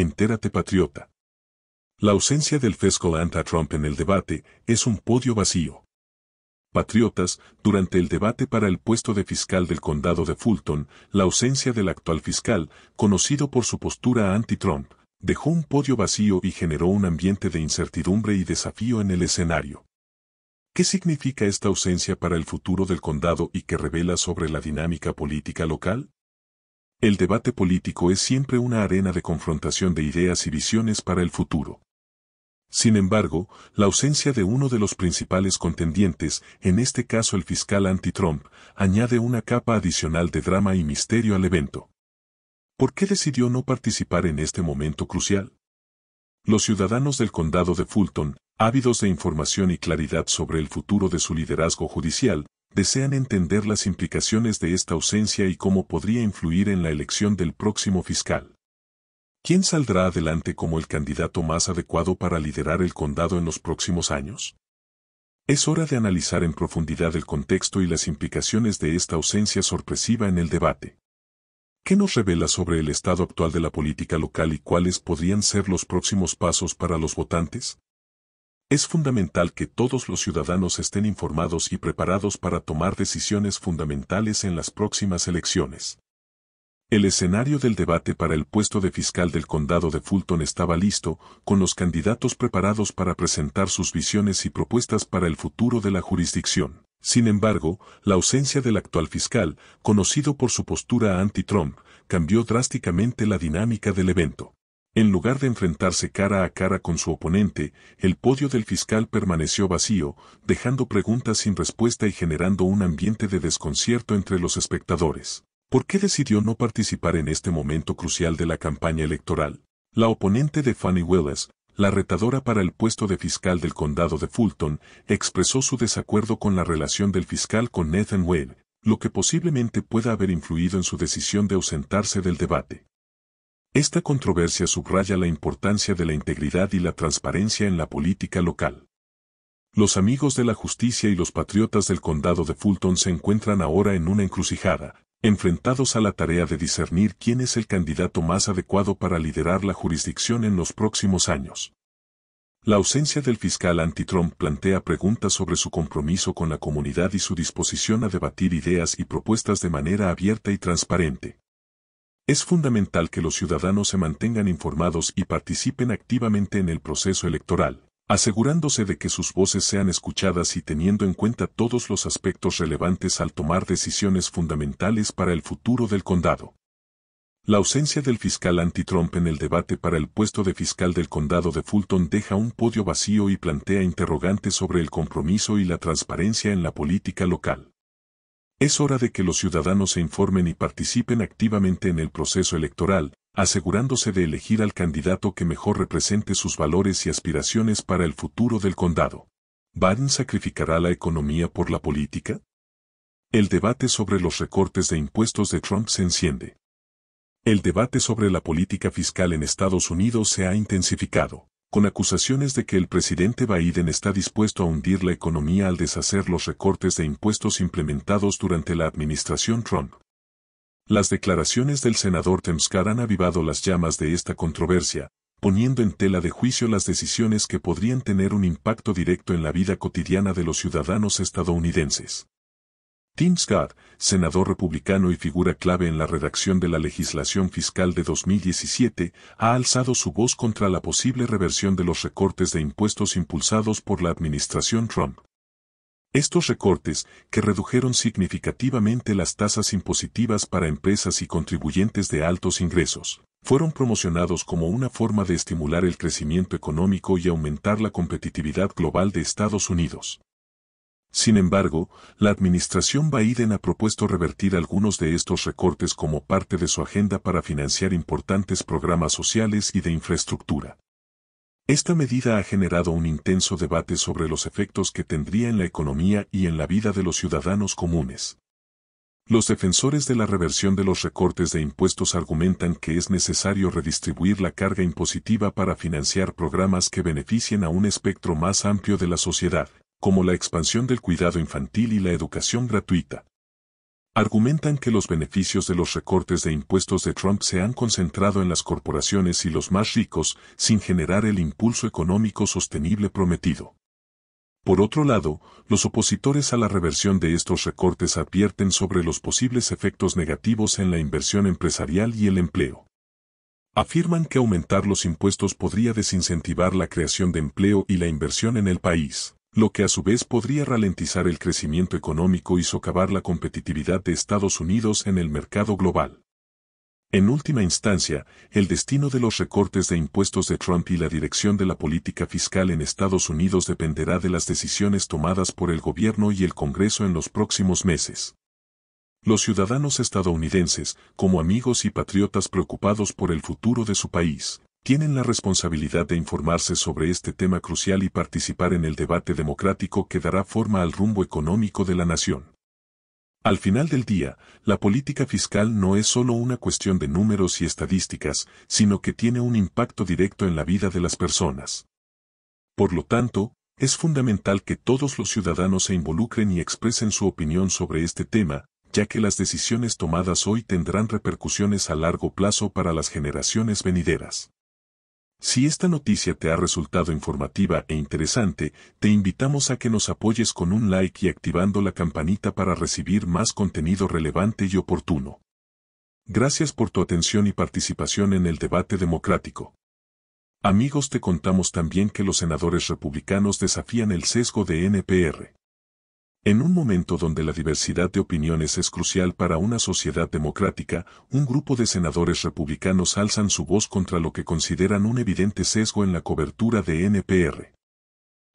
Entérate patriota. La ausencia del fiscal anti-Trump en el debate es un podio vacío. Patriotas, durante el debate para el puesto de fiscal del condado de Fulton, la ausencia del actual fiscal, conocido por su postura anti-Trump, dejó un podio vacío y generó un ambiente de incertidumbre y desafío en el escenario. ¿Qué significa esta ausencia para el futuro del condado y qué revela sobre la dinámica política local? El debate político es siempre una arena de confrontación de ideas y visiones para el futuro. Sin embargo, la ausencia de uno de los principales contendientes, en este caso el fiscal anti-Trump, añade una capa adicional de drama y misterio al evento. ¿Por qué decidió no participar en este momento crucial? Los ciudadanos del condado de Fulton, ávidos de información y claridad sobre el futuro de su liderazgo judicial, desean entender las implicaciones de esta ausencia y cómo podría influir en la elección del próximo fiscal. ¿Quién saldrá adelante como el candidato más adecuado para liderar el condado en los próximos años? Es hora de analizar en profundidad el contexto y las implicaciones de esta ausencia sorpresiva en el debate. ¿Qué nos revela sobre el estado actual de la política local y cuáles podrían ser los próximos pasos para los votantes? Es fundamental que todos los ciudadanos estén informados y preparados para tomar decisiones fundamentales en las próximas elecciones. El escenario del debate para el puesto de fiscal del condado de Fulton estaba listo, con los candidatos preparados para presentar sus visiones y propuestas para el futuro de la jurisdicción. Sin embargo, la ausencia del actual fiscal, conocido por su postura anti-Trump, cambió drásticamente la dinámica del evento. En lugar de enfrentarse cara a cara con su oponente, el podio del fiscal permaneció vacío, dejando preguntas sin respuesta y generando un ambiente de desconcierto entre los espectadores. ¿Por qué decidió no participar en este momento crucial de la campaña electoral? La oponente de Fanny Willis, la retadora para el puesto de fiscal del condado de Fulton, expresó su desacuerdo con la relación del fiscal con Nathan Wade, lo que posiblemente pueda haber influido en su decisión de ausentarse del debate. Esta controversia subraya la importancia de la integridad y la transparencia en la política local. Los amigos de la justicia y los patriotas del condado de Fulton se encuentran ahora en una encrucijada, enfrentados a la tarea de discernir quién es el candidato más adecuado para liderar la jurisdicción en los próximos años. La ausencia del fiscal anti-Trump plantea preguntas sobre su compromiso con la comunidad y su disposición a debatir ideas y propuestas de manera abierta y transparente. Es fundamental que los ciudadanos se mantengan informados y participen activamente en el proceso electoral, asegurándose de que sus voces sean escuchadas y teniendo en cuenta todos los aspectos relevantes al tomar decisiones fundamentales para el futuro del condado. La ausencia del fiscal anti-Trump en el debate para el puesto de fiscal del condado de Fulton deja un podio vacío y plantea interrogantes sobre el compromiso y la transparencia en la política local. Es hora de que los ciudadanos se informen y participen activamente en el proceso electoral, asegurándose de elegir al candidato que mejor represente sus valores y aspiraciones para el futuro del condado. ¿Biden sacrificará la economía por la política? El debate sobre los recortes de impuestos de Trump se enciende. El debate sobre la política fiscal en Estados Unidos se ha intensificado con acusaciones de que el presidente Biden está dispuesto a hundir la economía al deshacer los recortes de impuestos implementados durante la administración Trump. Las declaraciones del senador Temskar han avivado las llamas de esta controversia, poniendo en tela de juicio las decisiones que podrían tener un impacto directo en la vida cotidiana de los ciudadanos estadounidenses. Tim Scott, senador republicano y figura clave en la redacción de la legislación fiscal de 2017, ha alzado su voz contra la posible reversión de los recortes de impuestos impulsados por la administración Trump. Estos recortes, que redujeron significativamente las tasas impositivas para empresas y contribuyentes de altos ingresos, fueron promocionados como una forma de estimular el crecimiento económico y aumentar la competitividad global de Estados Unidos. Sin embargo, la administración Biden ha propuesto revertir algunos de estos recortes como parte de su agenda para financiar importantes programas sociales y de infraestructura. Esta medida ha generado un intenso debate sobre los efectos que tendría en la economía y en la vida de los ciudadanos comunes. Los defensores de la reversión de los recortes de impuestos argumentan que es necesario redistribuir la carga impositiva para financiar programas que beneficien a un espectro más amplio de la sociedad, como la expansión del cuidado infantil y la educación gratuita. Argumentan que los beneficios de los recortes de impuestos de Trump se han concentrado en las corporaciones y los más ricos, sin generar el impulso económico sostenible prometido. Por otro lado, los opositores a la reversión de estos recortes advierten sobre los posibles efectos negativos en la inversión empresarial y el empleo. Afirman que aumentar los impuestos podría desincentivar la creación de empleo y la inversión en el país lo que a su vez podría ralentizar el crecimiento económico y socavar la competitividad de Estados Unidos en el mercado global. En última instancia, el destino de los recortes de impuestos de Trump y la dirección de la política fiscal en Estados Unidos dependerá de las decisiones tomadas por el gobierno y el Congreso en los próximos meses. Los ciudadanos estadounidenses, como amigos y patriotas preocupados por el futuro de su país, tienen la responsabilidad de informarse sobre este tema crucial y participar en el debate democrático que dará forma al rumbo económico de la nación. Al final del día, la política fiscal no es solo una cuestión de números y estadísticas, sino que tiene un impacto directo en la vida de las personas. Por lo tanto, es fundamental que todos los ciudadanos se involucren y expresen su opinión sobre este tema, ya que las decisiones tomadas hoy tendrán repercusiones a largo plazo para las generaciones venideras. Si esta noticia te ha resultado informativa e interesante, te invitamos a que nos apoyes con un like y activando la campanita para recibir más contenido relevante y oportuno. Gracias por tu atención y participación en el debate democrático. Amigos, te contamos también que los senadores republicanos desafían el sesgo de NPR. En un momento donde la diversidad de opiniones es crucial para una sociedad democrática, un grupo de senadores republicanos alzan su voz contra lo que consideran un evidente sesgo en la cobertura de NPR.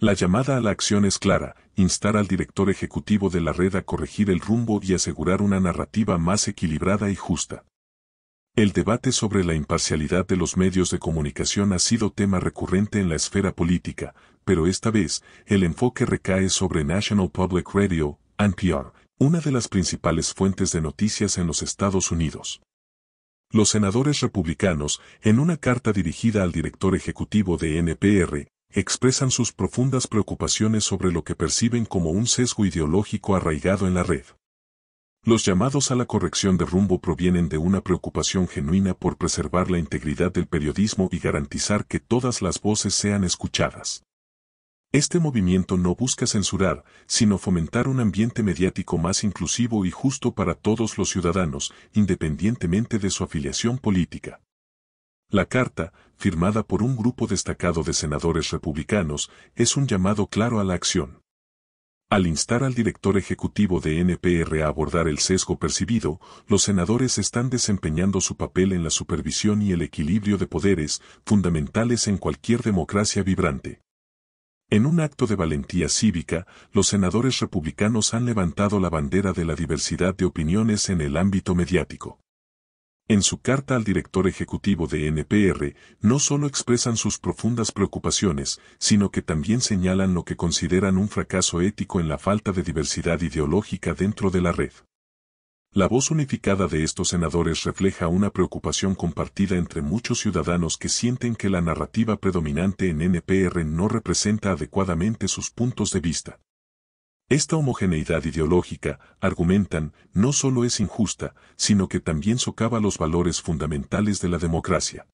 La llamada a la acción es clara, instar al director ejecutivo de la red a corregir el rumbo y asegurar una narrativa más equilibrada y justa. El debate sobre la imparcialidad de los medios de comunicación ha sido tema recurrente en la esfera política, pero esta vez, el enfoque recae sobre National Public Radio, NPR, una de las principales fuentes de noticias en los Estados Unidos. Los senadores republicanos, en una carta dirigida al director ejecutivo de NPR, expresan sus profundas preocupaciones sobre lo que perciben como un sesgo ideológico arraigado en la red. Los llamados a la corrección de rumbo provienen de una preocupación genuina por preservar la integridad del periodismo y garantizar que todas las voces sean escuchadas. Este movimiento no busca censurar, sino fomentar un ambiente mediático más inclusivo y justo para todos los ciudadanos, independientemente de su afiliación política. La carta, firmada por un grupo destacado de senadores republicanos, es un llamado claro a la acción. Al instar al director ejecutivo de NPR a abordar el sesgo percibido, los senadores están desempeñando su papel en la supervisión y el equilibrio de poderes, fundamentales en cualquier democracia vibrante. En un acto de valentía cívica, los senadores republicanos han levantado la bandera de la diversidad de opiniones en el ámbito mediático. En su carta al director ejecutivo de NPR, no solo expresan sus profundas preocupaciones, sino que también señalan lo que consideran un fracaso ético en la falta de diversidad ideológica dentro de la red. La voz unificada de estos senadores refleja una preocupación compartida entre muchos ciudadanos que sienten que la narrativa predominante en NPR no representa adecuadamente sus puntos de vista. Esta homogeneidad ideológica, argumentan, no solo es injusta, sino que también socava los valores fundamentales de la democracia.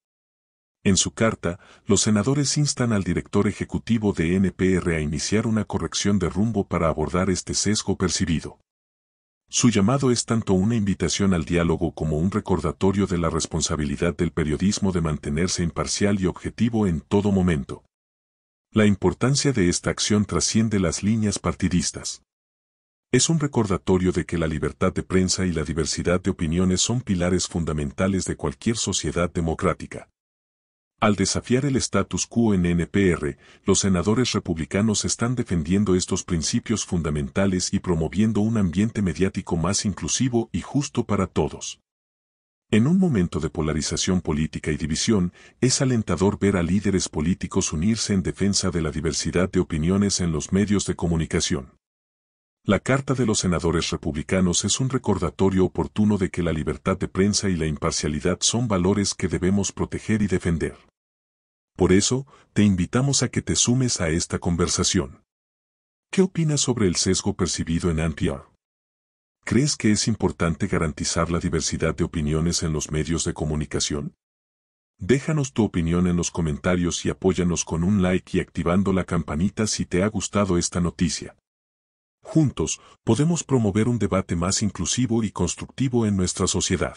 En su carta, los senadores instan al director ejecutivo de NPR a iniciar una corrección de rumbo para abordar este sesgo percibido. Su llamado es tanto una invitación al diálogo como un recordatorio de la responsabilidad del periodismo de mantenerse imparcial y objetivo en todo momento. La importancia de esta acción trasciende las líneas partidistas. Es un recordatorio de que la libertad de prensa y la diversidad de opiniones son pilares fundamentales de cualquier sociedad democrática. Al desafiar el status quo en NPR, los senadores republicanos están defendiendo estos principios fundamentales y promoviendo un ambiente mediático más inclusivo y justo para todos. En un momento de polarización política y división, es alentador ver a líderes políticos unirse en defensa de la diversidad de opiniones en los medios de comunicación. La Carta de los Senadores Republicanos es un recordatorio oportuno de que la libertad de prensa y la imparcialidad son valores que debemos proteger y defender. Por eso, te invitamos a que te sumes a esta conversación. ¿Qué opinas sobre el sesgo percibido en NPR? ¿Crees que es importante garantizar la diversidad de opiniones en los medios de comunicación? Déjanos tu opinión en los comentarios y apóyanos con un like y activando la campanita si te ha gustado esta noticia. Juntos, podemos promover un debate más inclusivo y constructivo en nuestra sociedad.